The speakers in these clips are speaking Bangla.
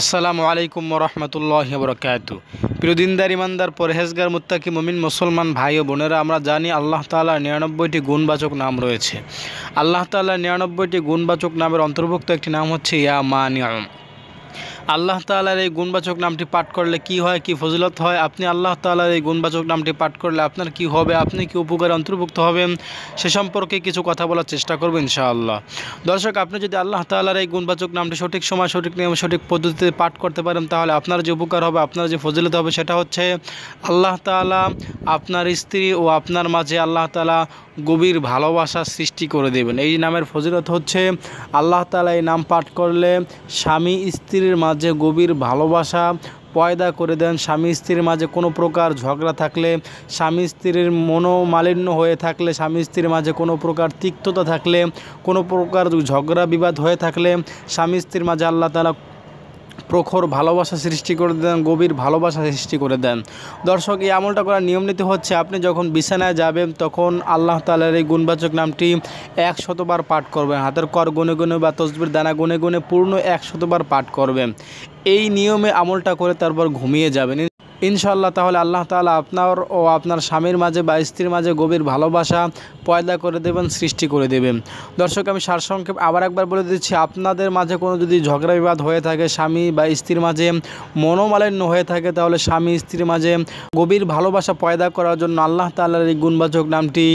আসসালামু আলাইকুম রহমতুল্লাহ বরকাত প্রিয়দিনদার ইমানদার পরহেজগার মুত্তাকি মুমিন মুসলমান ভাই ও বোনেরা আমরা জানি আল্লাহ তালার নিরানব্বইটি গুণবাচক নাম রয়েছে আল্লাহ তালার নিরানব্বইটি গুণবাচক নামের অন্তর্ভুক্ত একটি নাম হচ্ছে ইয়া মা নিয়ম আল্লাহ তালার এই গুণবাচক নামটি পাঠ করলে কি হয় কি ফজিলত হয় আপনি আল্লাহ তালার এই গুণবাচক নামটি পাঠ করলে আপনার কি হবে আপনি কি উপকারে অন্তর্ভুক্ত হবেন সে সম্পর্কে কিছু কথা বলার চেষ্টা করবো ইনশাআল্লাহ দর্শক আপনি যদি আল্লাহ তালার এই গুণবাচক নামটি সঠিক সময় সঠিক নিয়ম সঠিক পদ্ধতিতে পাঠ করতে পারেন তাহলে আপনার যে উপকার হবে আপনার যে ফজিলত হবে সেটা হচ্ছে আল্লাহ তালা আপনার স্ত্রী ও আপনার মাঝে আল্লাহ তালা গভীর ভালোবাসা সৃষ্টি করে দেবেন এই নামের ফজিলত হচ্ছে আল্লাহ তালা এই নাম পাঠ করলে স্বামী স্ত্রীর মাঝে গভীর ভালোবাসা পয়দা করে দেন স্বামী স্ত্রীর মাঝে কোনো প্রকার ঝগড়া থাকলে স্বামী স্ত্রীর মনোমালিন্য হয়ে থাকলে স্বামী স্ত্রীর মাঝে কোনো প্রকার তিক্ততা থাকলে কোনো প্রকার ঝগড়া বিবাদ হয়ে থাকলে স্বামী স্ত্রীর মাঝে আল্লাহ তালা প্রখর ভালোবাসা সৃষ্টি করে দেন গভীর ভালোবাসা সৃষ্টি করে দেন দর্শক এই আমলটা করার নিয়ম নীতি হচ্ছে আপনি যখন বিছানায় যাবেন তখন আল্লাহ তালার এই গুণবাচক নামটি এক শতবার পাঠ করবেন হাতের কর গুনে গুনে বা তসবির দানা গুনে গুনে পূর্ণ এক শতবার পাঠ করবেন এই নিয়মে আমলটা করে তারপর ঘুমিয়ে যাবেন ইনশাল্লাহ তাহলে আল্লাহ তালা আপনার ও আপনার স্বামীর মাঝে বা স্ত্রীর মাঝে গভীর ভালোবাসা পয়দা করে দেবেন সৃষ্টি করে দেবেন দর্শক আমি সারসংক্ষেপ আবার একবার বলে দিচ্ছি আপনাদের মাঝে কোনো যদি ঝগড়া বিবাদ হয়ে থাকে স্বামী বা স্ত্রীর মাঝে মনোমালিন্য হয়ে থাকে তাহলে স্বামী স্ত্রীর মাঝে গভীর ভালোবাসা পয়দা করার জন্য আল্লাহ তাল্লাহার এই গুণবাচক নামটি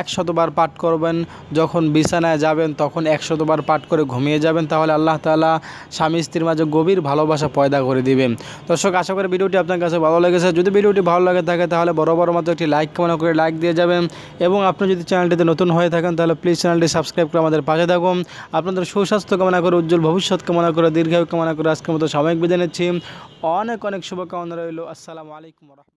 একশতবার পাঠ করবেন যখন বিছানায় যাবেন তখন একশতবার পাঠ করে ঘুমিয়ে যাবেন তাহলে আল্লাহ তালা স্বামী স্ত্রীর মাঝে গভীর ভালোবাসা পয়দা করে দিবেন দর্শক আশা করি ভিডিওটি আপনার কাছে ভালো লেগেছে যদি ভিডিওটি ভালো লাগে থাকে তাহলে বড় বড় মতো একটি লাইক মনে করে লাইক দিয়ে যাবেন এবং আপনি যদি চ্যানেলটিতে নতুন হয়ে থাকেন তাহলে প্লিজ চ্যানেলটি সাবস্ক্রাইব করে আমাদের পাশে থাকুন আপনাদের সুস্বাস্থ্য কামনা করে উজ্জ্বল ভবিষ্যৎ কামনা করে দীর্ঘায়ু কামনা করে আজকের মতো সাময়িক বিদায় নিচ্ছি অনেক অনেক শুভকামনা রইল আসসালামু আলাইকুম